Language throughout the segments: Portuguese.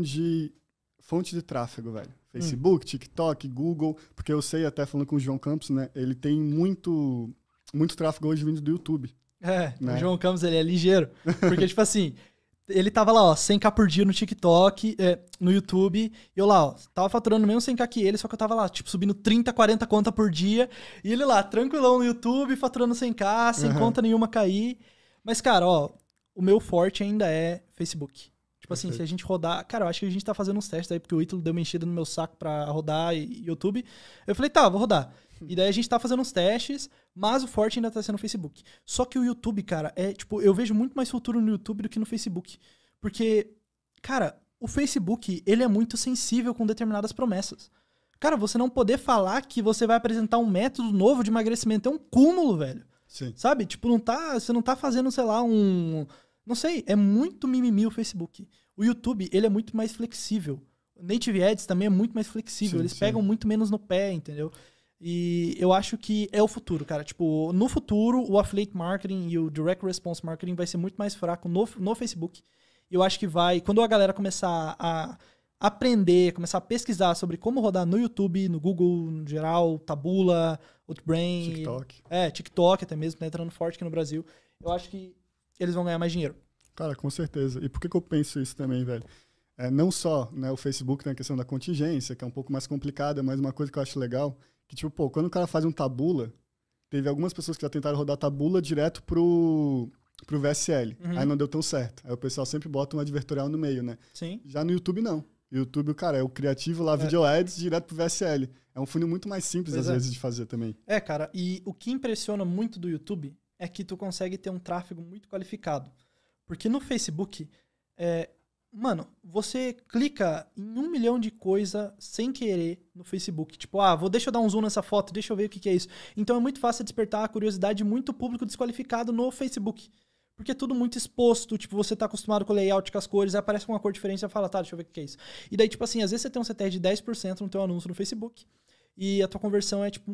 de fonte de tráfego, velho. Hum. Facebook, hum. TikTok, Google, porque eu sei até falando com o João Campos, né? Ele tem muito, muito tráfego hoje vindo do YouTube. É, né? o João Campos ele é ligeiro. Porque, tipo assim, ele tava lá, ó, 100k por dia no TikTok, é, no YouTube, e eu lá, ó, tava faturando mesmo 100k que ele, só que eu tava lá, tipo, subindo 30, 40 conta por dia, e ele lá, tranquilão no YouTube, faturando 100k, sem uhum. conta nenhuma cair. Mas, cara, ó, o meu forte ainda é Facebook. Tipo assim, Perfeito. se a gente rodar. Cara, eu acho que a gente tá fazendo uns testes aí, porque o Ítalo deu uma enchida no meu saco pra rodar e YouTube. Eu falei, tá, vou rodar. E daí a gente tá fazendo uns testes, mas o forte ainda tá sendo o Facebook. Só que o YouTube, cara, é tipo, eu vejo muito mais futuro no YouTube do que no Facebook. Porque, cara, o Facebook, ele é muito sensível com determinadas promessas. Cara, você não poder falar que você vai apresentar um método novo de emagrecimento é um cúmulo, velho. Sim. Sabe? Tipo, não tá, você não tá fazendo, sei lá, um não sei, é muito mimimi o Facebook. O YouTube, ele é muito mais flexível. Native Ads também é muito mais flexível. Sim, Eles sim. pegam muito menos no pé, entendeu? E eu acho que é o futuro, cara. Tipo, no futuro, o affiliate marketing e o direct response marketing vai ser muito mais fraco no, no Facebook. Eu acho que vai, quando a galera começar a aprender, começar a pesquisar sobre como rodar no YouTube, no Google, no geral, Tabula, Outbrain, TikTok. É, TikTok até mesmo, tá entrando forte aqui no Brasil. Eu acho que eles vão ganhar mais dinheiro. Cara, com certeza. E por que, que eu penso isso também, velho? É, não só né, o Facebook tem né, a questão da contingência, que é um pouco mais complicada, mas uma coisa que eu acho legal, que tipo, pô, quando o cara faz um tabula, teve algumas pessoas que já tentaram rodar tabula direto pro, pro VSL. Uhum. Aí não deu tão certo. Aí o pessoal sempre bota um advertorial no meio, né? Sim. Já no YouTube, não. YouTube, cara, é o criativo lá, é. video ads, direto pro VSL. É um funil muito mais simples, pois às é. vezes, de fazer também. É, cara, e o que impressiona muito do YouTube é que tu consegue ter um tráfego muito qualificado. Porque no Facebook, é, mano, você clica em um milhão de coisa sem querer no Facebook. Tipo, ah, vou deixa eu dar um zoom nessa foto, deixa eu ver o que, que é isso. Então é muito fácil despertar a curiosidade de muito público desqualificado no Facebook. Porque é tudo muito exposto, tipo, você tá acostumado com o layout, com as cores, aí aparece uma cor diferente, você fala, tá, deixa eu ver o que é isso. E daí, tipo assim, às vezes você tem um CTR de 10% no teu anúncio no Facebook e a tua conversão é, tipo,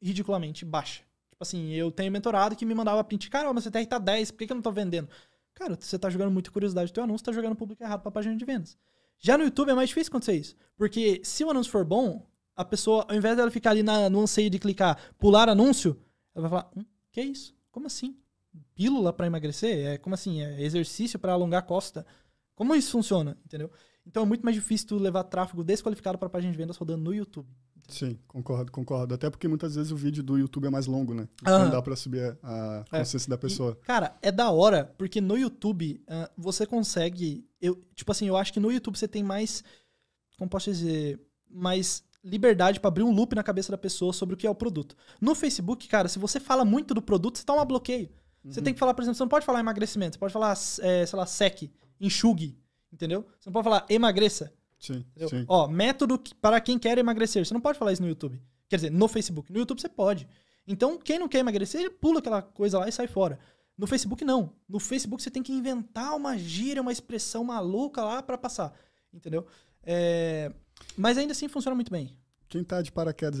ridiculamente baixa. Tipo assim, eu tenho mentorado que me mandava print, cara, meu CTR tá 10, por que, que eu não tô vendendo? Cara, você tá jogando muita curiosidade do teu anúncio, tá jogando público errado pra página de vendas. Já no YouTube é mais difícil acontecer isso. Porque se o anúncio for bom, a pessoa, ao invés dela ficar ali na, no anseio de clicar pular anúncio, ela vai falar: hum, que é isso? Como assim? Pílula para emagrecer? É como assim? É exercício para alongar a costa? Como isso funciona? Entendeu? Então é muito mais difícil tu levar tráfego desqualificado para página de vendas rodando no YouTube. Sim, concordo, concordo. Até porque muitas vezes o vídeo do YouTube é mais longo, né? Então dá pra subir a é. consciência é. da pessoa. E, cara, é da hora, porque no YouTube uh, você consegue. Eu, tipo assim, eu acho que no YouTube você tem mais. Como posso dizer? Mais liberdade para abrir um loop na cabeça da pessoa sobre o que é o produto. No Facebook, cara, se você fala muito do produto, você toma tá uhum. bloqueio. Você uhum. tem que falar, por exemplo, você não pode falar emagrecimento, você pode falar, é, sei lá, sec, enxugue, entendeu? Você não pode falar emagreça. Sim, sim. Ó, método para quem quer emagrecer. Você não pode falar isso no YouTube. Quer dizer, no Facebook. No YouTube você pode. Então, quem não quer emagrecer, pula aquela coisa lá e sai fora. No Facebook, não. No Facebook, você tem que inventar uma gíria, uma expressão maluca lá para passar. Entendeu? É... Mas ainda assim funciona muito bem. Quem tá de paraquedas aqui